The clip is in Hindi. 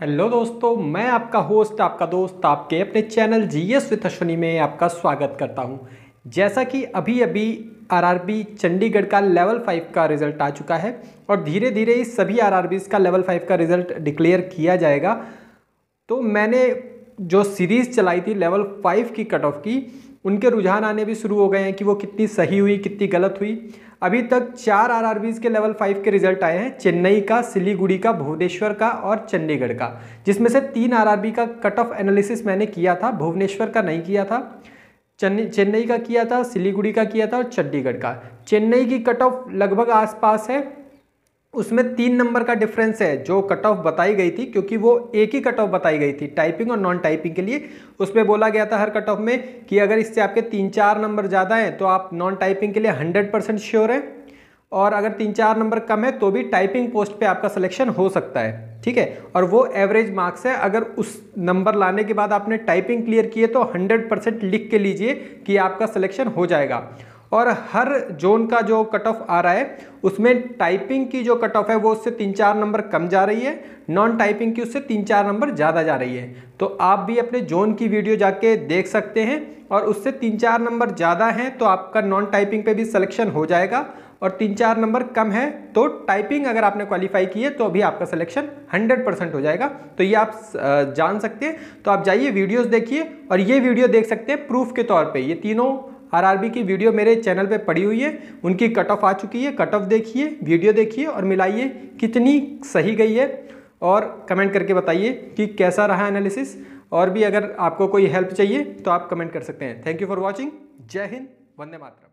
हेलो दोस्तों मैं आपका होस्ट आपका दोस्त आपके अपने channel G S with Ashwani में आपका स्वागत करता हूं जैसा कि अभी अभी आरआरबी चंडीगढ़ का लेवल फाइव का रिज़ल्ट आ चुका है और धीरे धीरे इस सभी आरआरबीज़ का लेवल फाइव का रिज़ल्ट डिक्लेयर किया जाएगा तो मैंने जो सीरीज़ चलाई थी लेवल फाइव की कट ऑफ की उनके रुझान आने भी शुरू हो गए हैं कि वो कितनी सही हुई कितनी गलत हुई अभी तक चार आर के लेवल फाइव के रिजल्ट आए हैं चेन्नई का सिलीगुड़ी का भुवनेश्वर का और चंडीगढ़ का जिसमें से तीन बी का कट ऑफ एनालिसिस मैंने किया था भुवनेश्वर का नहीं किया था चेन्नई का किया था सिलीगुड़ी का किया था और चंडीगढ़ का चेन्नई की कट ऑफ लगभग आसपास है उसमें तीन नंबर का डिफरेंस है जो कट ऑफ बताई गई थी क्योंकि वो एक ही कट ऑफ बताई गई थी टाइपिंग और नॉन टाइपिंग के लिए उसमें बोला गया था हर कट ऑफ में कि अगर इससे आपके तीन चार नंबर ज़्यादा हैं तो आप नॉन टाइपिंग के लिए हंड्रेड परसेंट श्योर हैं और अगर तीन चार नंबर कम है तो भी टाइपिंग पोस्ट पर आपका सलेक्शन हो सकता है ठीक है और वो एवरेज मार्क्स है अगर उस नंबर लाने के बाद आपने टाइपिंग क्लियर किए तो हंड्रेड परसेंट लिख के लीजिए कि आपका सिलेक्शन हो जाएगा और हर जोन का जो कट ऑफ आ रहा है उसमें टाइपिंग की जो कट ऑफ है वो उससे तीन चार नंबर कम जा रही है नॉन टाइपिंग की उससे तीन चार नंबर ज़्यादा जा रही है तो आप भी अपने जोन की वीडियो जाके देख सकते हैं और उससे तीन चार नंबर ज़्यादा हैं तो आपका नॉन टाइपिंग पे भी सिलेक्शन हो जाएगा और तीन चार नंबर कम है तो टाइपिंग अगर आपने क्वालिफाई की है तो अभी आपका सिलेक्शन 100 परसेंट हो जाएगा तो ये आप जान सकते हैं तो आप जाइए वीडियोस देखिए और ये वीडियो देख सकते हैं प्रूफ के तौर पे ये तीनों आरआरबी की वीडियो मेरे चैनल पे पड़ी हुई है उनकी कट ऑफ आ चुकी है कट ऑफ देखिए वीडियो देखिए और मिलाइए कितनी सही गई है और कमेंट करके बताइए कि कैसा रहा एनालिसिस और भी अगर आपको कोई हेल्प चाहिए तो आप कमेंट कर सकते हैं थैंक यू फॉर वॉचिंग जय हिंद वंदे मातरम